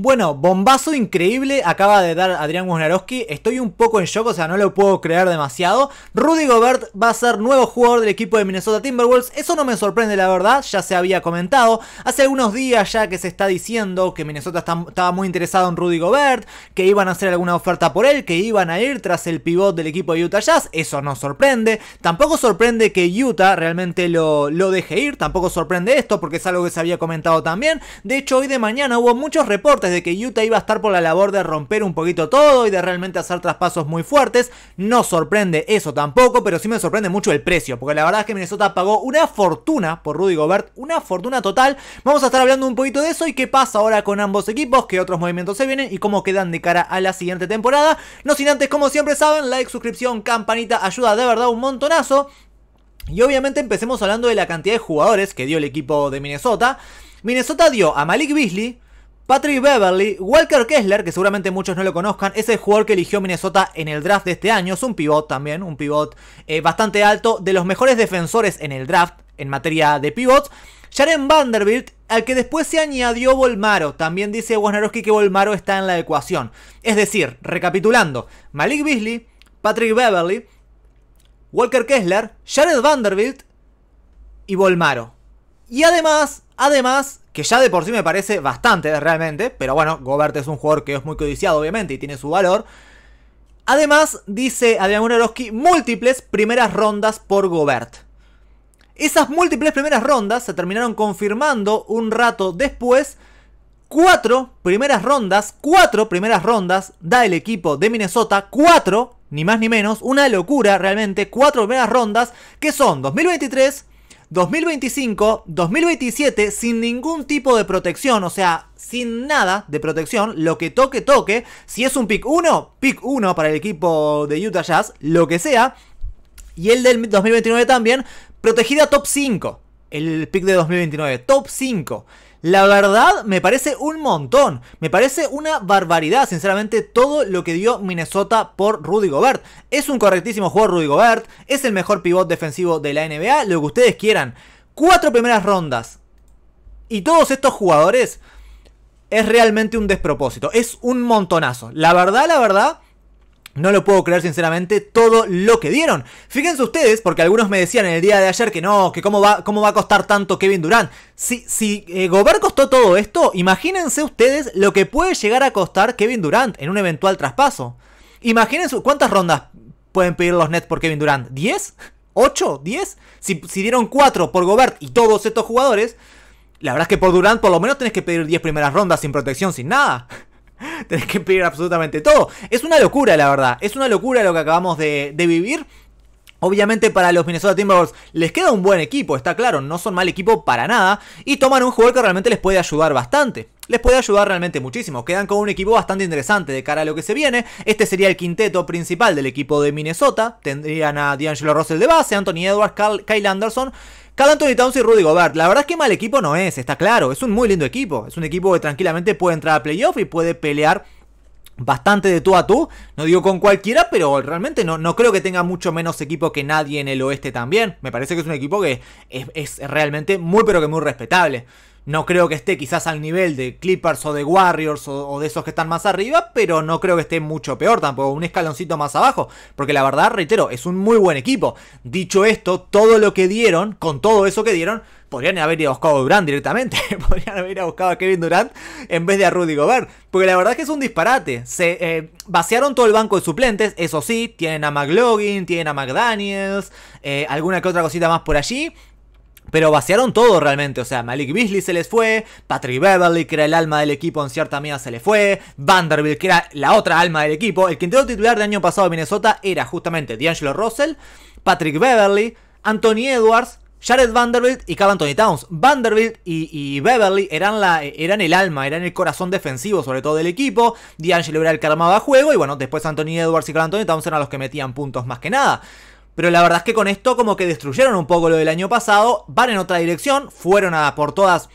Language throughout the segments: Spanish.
Bueno, bombazo increíble acaba de dar Adrián Wojnarowski. Estoy un poco en shock, o sea, no lo puedo creer demasiado. Rudy Gobert va a ser nuevo jugador del equipo de Minnesota Timberwolves. Eso no me sorprende, la verdad, ya se había comentado. Hace algunos días ya que se está diciendo que Minnesota estaba muy interesado en Rudy Gobert, que iban a hacer alguna oferta por él, que iban a ir tras el pivot del equipo de Utah Jazz. Eso no sorprende. Tampoco sorprende que Utah realmente lo, lo deje ir. Tampoco sorprende esto porque es algo que se había comentado también. De hecho, hoy de mañana hubo muchos reportes de que Utah iba a estar por la labor de romper un poquito todo y de realmente hacer traspasos muy fuertes. No sorprende eso tampoco, pero sí me sorprende mucho el precio, porque la verdad es que Minnesota pagó una fortuna por Rudy Gobert, una fortuna total. Vamos a estar hablando un poquito de eso y qué pasa ahora con ambos equipos, qué otros movimientos se vienen y cómo quedan de cara a la siguiente temporada. No sin antes, como siempre saben, like, suscripción, campanita, ayuda de verdad un montonazo. Y obviamente empecemos hablando de la cantidad de jugadores que dio el equipo de Minnesota. Minnesota dio a Malik Beasley, Patrick Beverly, Walker Kessler, que seguramente muchos no lo conozcan, es el jugador que eligió Minnesota en el draft de este año. Es un pivot también, un pivot eh, bastante alto, de los mejores defensores en el draft en materia de pivots. Sharon Vanderbilt, al que después se añadió Volmaro. También dice Wojnarowski que Volmaro está en la ecuación. Es decir, recapitulando, Malik Beasley, Patrick Beverly, Walker Kessler, Jared Vanderbilt y Volmaro. Y además, además, que ya de por sí me parece bastante realmente, pero bueno, Gobert es un jugador que es muy codiciado obviamente y tiene su valor. Además, dice Adrián Muneroski, múltiples primeras rondas por Gobert. Esas múltiples primeras rondas se terminaron confirmando un rato después. Cuatro primeras rondas, cuatro primeras rondas da el equipo de Minnesota, cuatro, ni más ni menos, una locura realmente, cuatro primeras rondas que son 2023, 2025, 2027, sin ningún tipo de protección, o sea, sin nada de protección, lo que toque, toque. Si es un pick 1, pick 1 para el equipo de Utah Jazz, lo que sea. Y el del 2029 también, protegida top 5. El pick de 2029, top 5. La verdad me parece un montón, me parece una barbaridad, sinceramente, todo lo que dio Minnesota por Rudy Gobert. Es un correctísimo jugador Rudy Gobert, es el mejor pivot defensivo de la NBA, lo que ustedes quieran. Cuatro primeras rondas. Y todos estos jugadores es realmente un despropósito, es un montonazo. La verdad, la verdad, no lo puedo creer sinceramente todo lo que dieron. Fíjense ustedes, porque algunos me decían en el día de ayer que no, que cómo va, cómo va a costar tanto Kevin Durant. Si, si eh, Gobert costó todo esto, imagínense ustedes lo que puede llegar a costar Kevin Durant en un eventual traspaso. Imagínense cuántas rondas pueden pedir los Nets por Kevin Durant. ¿10? ¿8? ¿10? Si, si dieron 4 por Gobert y todos estos jugadores, la verdad es que por Durant por lo menos tenés que pedir 10 primeras rondas sin protección, sin nada. Tenés que pedir absolutamente todo. Es una locura, la verdad. Es una locura lo que acabamos de, vivir. Obviamente para los Minnesota Timberwolves les queda un buen equipo, está claro, no son mal equipo para nada y toman un jugador que realmente les puede ayudar bastante. Les puede ayudar realmente muchísimo. Quedan con un equipo bastante interesante de cara a lo que se viene. Este sería el quinteto principal del equipo de Minnesota. Tendrían a D'Angelo Russell de base, Anthony Edwards, Kyle Anderson Cal Anthony Towns y Rudy Gobert. La verdad es que mal equipo no es, está claro. Es un muy lindo equipo. Es un equipo que tranquilamente puede entrar a playoff y puede pelear bastante de tú a tú. No digo con cualquiera, pero realmente no, no, creo que tenga mucho menos equipo que nadie en el oeste también. Me parece que es un equipo que es realmente muy pero que muy respetable. No creo que esté quizás al nivel de Clippers o de Warriors o, de esos que están más arriba, pero no creo que esté mucho peor tampoco, un escaloncito más abajo, porque la verdad, reitero, es un muy buen equipo. Dicho esto, todo lo que dieron, con todo eso que dieron, podrían haber ido a buscar a Durant directamente, podrían haber ido a buscar a Kevin Durant en vez de a Rudy Gobert, porque la verdad es que es un disparate. Se eh, vaciaron todo el banco de suplentes, eso sí, tienen a McLaughlin, tienen a McDaniels, eh, alguna que otra cosita más por allí, pero vaciaron todo realmente, o sea, Malik Beasley se les fue, Patrick Beverly, que era el alma del equipo en cierta medida, se le fue, Vanderbilt, que era la otra alma del equipo, el quinteto titular del año pasado de Minnesota era justamente D'Angelo Russell, Patrick Beverly, Anthony Edwards, Jared Vanderbilt y Carl Anthony Towns. Vanderbilt y, Beverly eran, la, eran el alma, eran el corazón defensivo, sobre todo del equipo. D'Angelo era el que armaba juego. Y bueno, después Anthony Edwards y Carl Anthony Towns eran los que metían puntos más que nada. Pero la verdad es que con esto como que destruyeron un poco lo del año pasado, van en otra dirección, fueron a por todas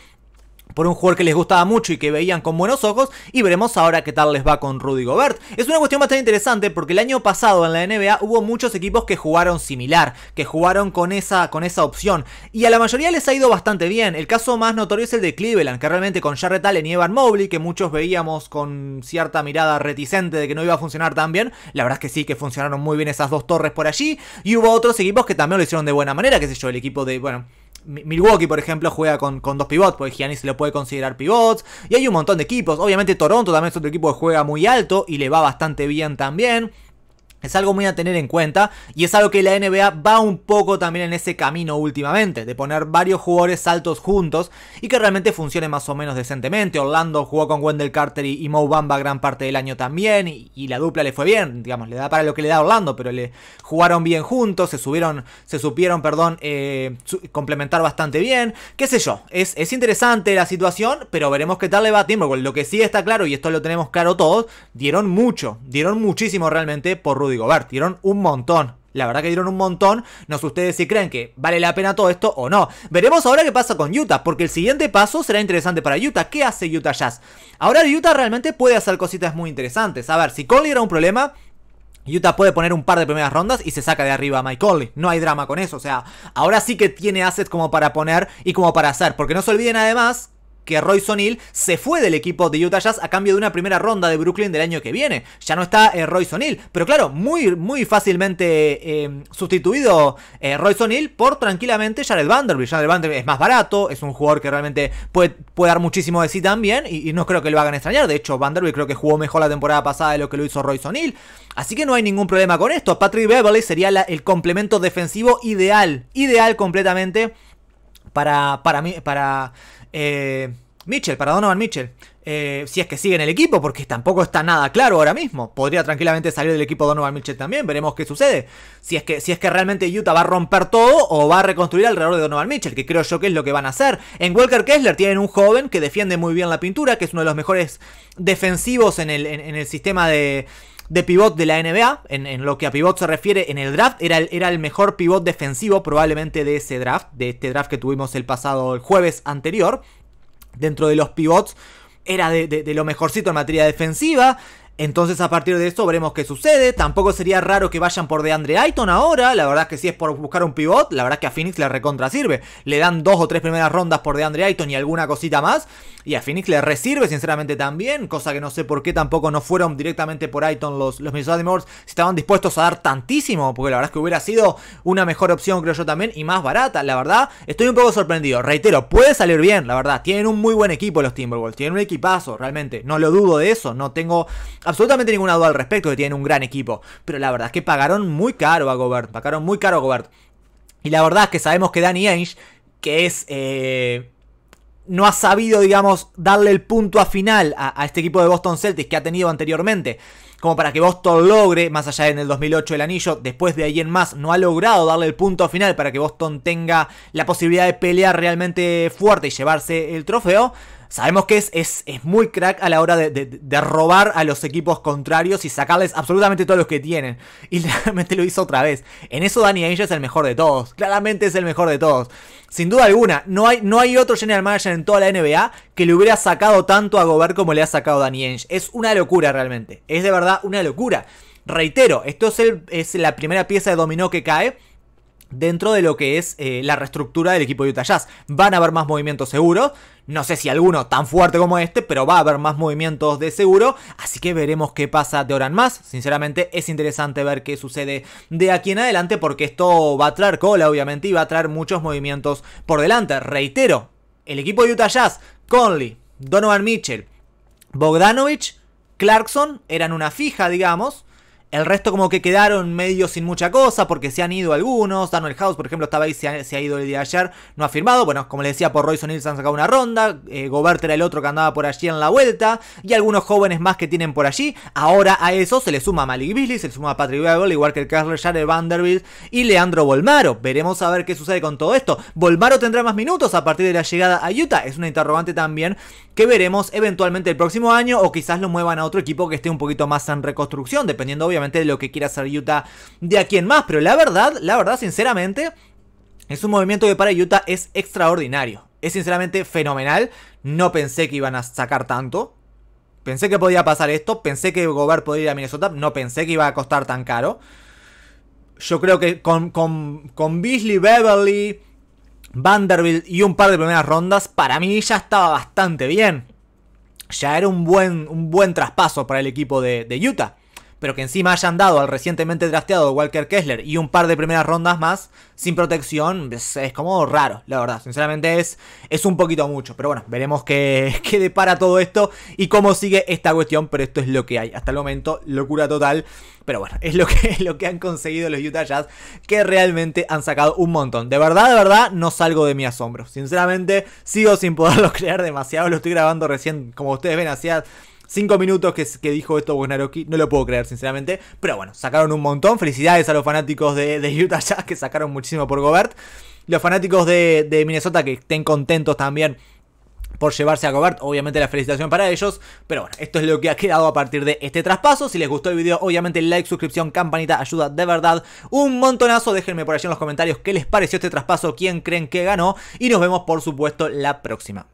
por un jugador que les gustaba mucho y que veían con buenos ojos y veremos ahora qué tal les va con Rudy Gobert. Es una cuestión bastante interesante porque el año pasado en la NBA hubo muchos equipos que jugaron similar, que jugaron con esa, con esa opción y a la mayoría les ha ido bastante bien. El caso más notorio es el de Cleveland, que realmente con Jarrett Allen y Evan Mobley, que muchos veíamos con cierta mirada reticente de que no iba a funcionar tan bien, la verdad es que sí que funcionaron muy bien esas dos torres por allí y hubo otros equipos que también lo hicieron de buena manera, qué sé yo, el equipo de, bueno, Milwaukee, por ejemplo, juega con, con dos pivots, porque Giannis se lo puede considerar pivots. Y hay un montón de equipos. Obviamente Toronto también es otro equipo que juega muy alto y le va bastante bien también. Es algo muy a tener en cuenta y es algo que la NBA va un poco también en ese camino últimamente, de poner varios jugadores altos juntos y que realmente funcione más o menos decentemente. Orlando jugó con Wendell Carter y, Mo Bamba gran parte del año también y, la dupla le fue bien, digamos, le da para lo que le da a Orlando, pero le jugaron bien juntos, se subieron, se supieron, perdón, eh, complementar bastante bien, qué sé yo. Es, es interesante la situación, pero veremos qué tal le va a Timberwolves. Lo que sí está claro, y esto lo tenemos claro todos, dieron mucho, dieron muchísimo realmente por Rudy Digo, a ver, dieron un montón. La verdad que dieron un montón. No sé ustedes si creen que vale la pena todo esto o no. Veremos ahora qué pasa con Utah, porque el siguiente paso será interesante para Utah. ¿Qué hace Utah Jazz? Ahora Utah realmente puede hacer cositas muy interesantes. A ver, si Conley era un problema, Utah puede poner un par de primeras rondas y se saca de arriba a Mike Collie No hay drama con eso. O sea, ahora sí que tiene assets como para poner y como para hacer. Porque no se olviden además que Royce O'Neill se fue del equipo de Utah Jazz a cambio de una primera ronda de Brooklyn del año que viene. Ya no está eh, Roy Royce O'Neill, pero claro, muy, muy fácilmente eh, sustituido eh, Roy Royce O'Neill por tranquilamente Jared Vanderbilt. Jared Vanderbilt es más barato, es un jugador que realmente puede, dar muchísimo de sí también y, no creo que lo hagan extrañar. De hecho, Vanderbilt creo que jugó mejor la temporada pasada de lo que lo hizo Royce O'Neill. Así que no hay ningún problema con esto. Patrick Beverly sería el complemento defensivo ideal, ideal completamente para, para, mí, para eh, Mitchell, para Donovan Mitchell. Eh, si es que sigue en el equipo, porque tampoco está nada claro ahora mismo. Podría tranquilamente salir del equipo Donovan Mitchell también, veremos qué sucede. Si es que, si es que realmente Utah va a romper todo o va a reconstruir alrededor de Donovan Mitchell, que creo yo que es lo que van a hacer. En Walker Kessler tienen un joven que defiende muy bien la pintura, que es uno de los mejores defensivos el, en el sistema de, de pivot de la NBA, en, lo que a pivot se refiere en el draft, era el, era el mejor pivot defensivo probablemente de ese draft, de este draft que tuvimos el pasado el jueves anterior, dentro de los pivots era de, lo mejorcito en materia defensiva. Entonces a partir de esto veremos qué sucede. Tampoco sería raro que vayan por DeAndre Ayton ahora. La verdad es que si es por buscar un pivot, la verdad es que a Phoenix le recontra sirve. Le dan dos o tres primeras rondas por DeAndre Ayton y alguna cosita más. Y a Phoenix le resirve sinceramente también. Cosa que no sé por qué tampoco no fueron directamente por Ayton los, los Minnesota Timberwolves. Si estaban dispuestos a dar tantísimo. Porque la verdad es que hubiera sido una mejor opción creo yo también. Y más barata. La verdad estoy un poco sorprendido. Reitero, puede salir bien. La verdad tienen un muy buen equipo los Timberwolves. Tienen un equipazo realmente. No lo dudo de eso. No tengo absolutamente ninguna duda al respecto que tienen un gran equipo. Pero la verdad es que pagaron muy caro a Gobert. Pagaron muy caro a Gobert. Y la verdad es que sabemos que Danny Ainge, que es... Eh, no ha sabido, digamos, darle el punto a final a, este equipo de Boston Celtics que ha tenido anteriormente. Como para que Boston logre, más allá en el 2008 el anillo, después de ahí en más, no ha logrado darle el punto a final para que Boston tenga la posibilidad de pelear realmente fuerte y llevarse el trofeo. Sabemos que es, es, muy crack a la hora de, robar a los equipos contrarios y sacarles absolutamente todos los que tienen. Y realmente lo hizo otra vez. En eso Danny Ainge es el mejor de todos. Claramente es el mejor de todos. Sin duda alguna, no hay, no hay otro general manager en toda la NBA que le hubiera sacado tanto a Gobert como le ha sacado Danny Ainge. Es una locura realmente. Es de verdad una locura. Reitero, esto es, es la primera pieza de dominó que cae dentro de lo que es eh, la reestructura del equipo de Utah Jazz. Van a haber más movimientos seguros, no sé si alguno tan fuerte como este, pero va a haber más movimientos de seguro, así que veremos qué pasa de ahora en más. Sinceramente es interesante ver qué sucede de aquí en adelante porque esto va a traer cola obviamente y va a traer muchos movimientos por delante. Reitero, el equipo de Utah Jazz, Conley, Donovan Mitchell, Bogdanovich, Clarkson eran una fija, digamos, el resto como que quedaron medio sin mucha cosa porque se han ido algunos. Daniel House, por ejemplo, estaba ahí, se ha, ido el día de ayer, no ha firmado. Bueno, como le decía, por Royce O'Neill se han sacado una ronda. Eh, Gobert era el otro que andaba por allí en la vuelta. Y algunos jóvenes más que tienen por allí. Ahora a eso se le suma Malik Beasley, se le suma Patrick igual que el Kessler, Jared Vanderbilt y Leandro volmaro Veremos a ver qué sucede con todo esto. volmaro tendrá más minutos a partir de la llegada a Utah. Es una interrogante también que veremos eventualmente el próximo año o quizás lo muevan a otro equipo que esté un poquito más en reconstrucción, dependiendo obviamente de lo que quiere hacer Utah de aquí en más. Pero la verdad, la verdad, sinceramente, es un movimiento que para Utah es extraordinario. Es sinceramente fenomenal. No pensé que iban a sacar tanto. Pensé que podía pasar esto. Pensé que Gobert podía ir a Minnesota. No pensé que iba a costar tan caro. Yo creo que con, Beasley, Beverly, Vanderbilt y un par de primeras rondas, para mí ya estaba bastante bien. Ya era un buen, un buen traspaso para el equipo de Utah pero que encima hayan dado al recientemente drafteado Walker Kessler y un par de primeras rondas más sin protección, es, como raro, la verdad. Sinceramente es, es un poquito mucho, pero bueno, veremos qué, qué depara todo esto y cómo sigue esta cuestión, pero esto es lo que hay. Hasta el momento, locura total. Pero bueno, es lo que, es lo que han conseguido los Utah Jazz, que realmente han sacado un montón. De verdad, de verdad, no salgo de mi asombro. Sinceramente, sigo sin poderlo creer demasiado. Lo estoy grabando recién, como ustedes ven, hacía 5 minutos que, dijo esto Wojnarowski, no lo puedo creer, sinceramente. Pero bueno, sacaron un montón. Felicidades a los fanáticos de, Utah Jazz que sacaron muchísimo por Gobert. Los fanáticos de, Minnesota que estén contentos también por llevarse a Gobert. Obviamente la felicitación para ellos. Pero bueno, esto es lo que ha quedado a partir de este traspaso. Si les gustó el video, obviamente like, suscripción, campanita, ayuda de verdad. Un montonazo. Déjenme por allí en los comentarios qué les pareció este traspaso, quién creen que ganó. Y nos vemos por supuesto la próxima.